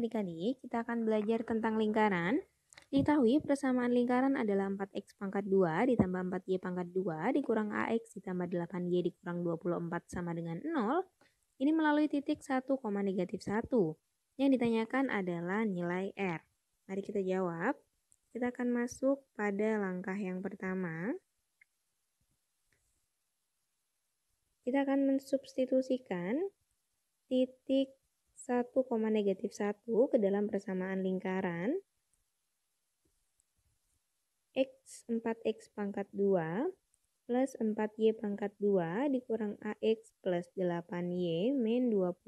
adik-adik, kita akan belajar tentang lingkaran. Diketahui persamaan lingkaran adalah 4x pangkat 2 ditambah 4y pangkat 2 dikurang ax ditambah 8y dikurang 24 sama dengan 0. Ini melalui titik 1, negatif 1. Yang ditanyakan adalah nilai R. Mari kita jawab. Kita akan masuk pada langkah yang pertama. Kita akan mensubstitusikan titik 1, negatif 1 ke dalam persamaan lingkaran. X 4X pangkat 2 plus 4Y pangkat 2 dikurang AX plus 8Y min 24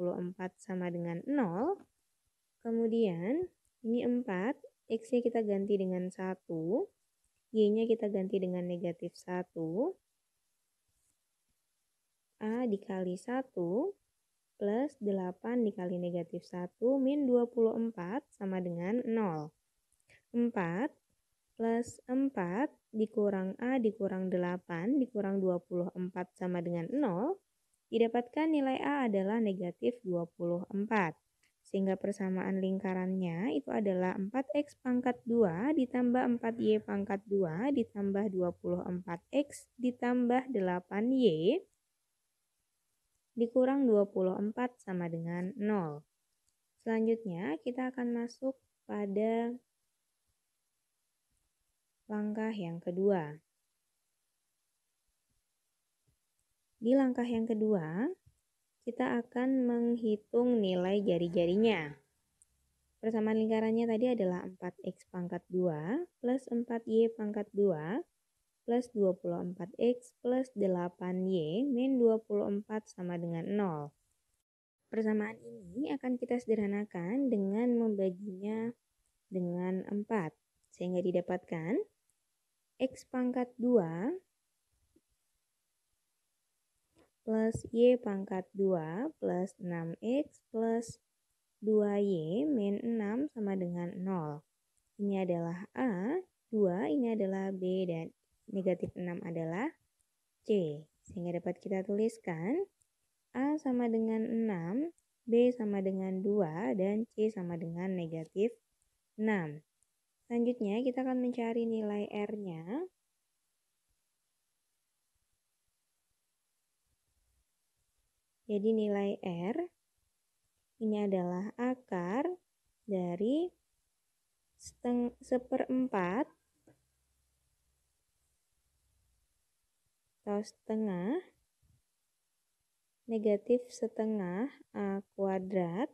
sama dengan 0. Kemudian ini 4, X-nya kita ganti dengan 1, Y-nya kita ganti dengan negatif 1. A dikali 1 plus 8 dikali negatif 1 min 24 sama dengan 0. 4 plus 4 dikurang A dikurang 8 dikurang 24 sama dengan 0, didapatkan nilai A adalah negatif 24. Sehingga persamaan lingkarannya itu adalah 4X pangkat 2 ditambah 4Y pangkat 2 ditambah 24X ditambah 8Y dikurang 24 sama dengan 0. Selanjutnya kita akan masuk pada langkah yang kedua. Di langkah yang kedua, kita akan menghitung nilai jari-jarinya. Persamaan lingkarannya tadi adalah 4x pangkat 2 plus 4y pangkat 2 plus 24x plus 8y min 24 sama dengan 0. Persamaan ini akan kita sederhanakan dengan membaginya dengan 4 sehingga didapatkan x pangkat 2 plus y pangkat 2 plus 6x plus 2y min 6 sama dengan 0. Ini adalah A, 2 ini adalah B dan negatif 6 adalah C. Sehingga dapat kita tuliskan A sama dengan 6, B sama dengan 2, dan C sama dengan negatif 6. Selanjutnya kita akan mencari nilai R-nya. Jadi nilai R ini adalah akar dari seperempat atau setengah negatif setengah A kuadrat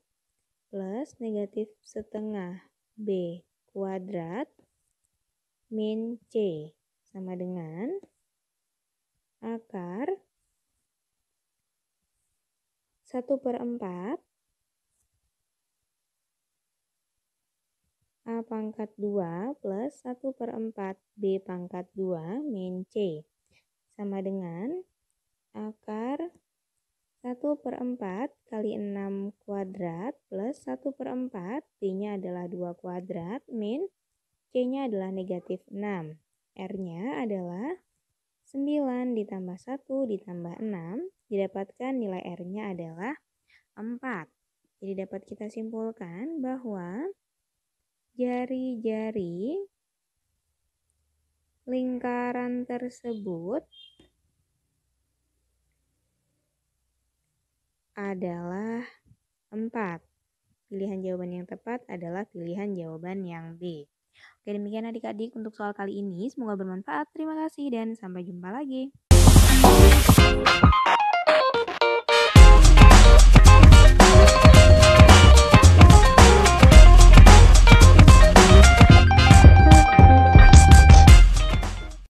plus negatif setengah B kuadrat min C sama dengan akar 1 per 4 A pangkat 2 plus 1 per 4 B pangkat 2 min C sama dengan akar 1 per 4 kali 6 kuadrat plus 1 per 4, D-nya adalah 2 kuadrat, min C-nya adalah negatif 6. R-nya adalah 9 ditambah 1 ditambah 6, didapatkan nilai R-nya adalah 4. Jadi dapat kita simpulkan bahwa jari-jari lingkaran tersebut adalah 4. Pilihan jawaban yang tepat adalah pilihan jawaban yang B. Oke, demikian adik-adik untuk soal kali ini. Semoga bermanfaat. Terima kasih dan sampai jumpa lagi.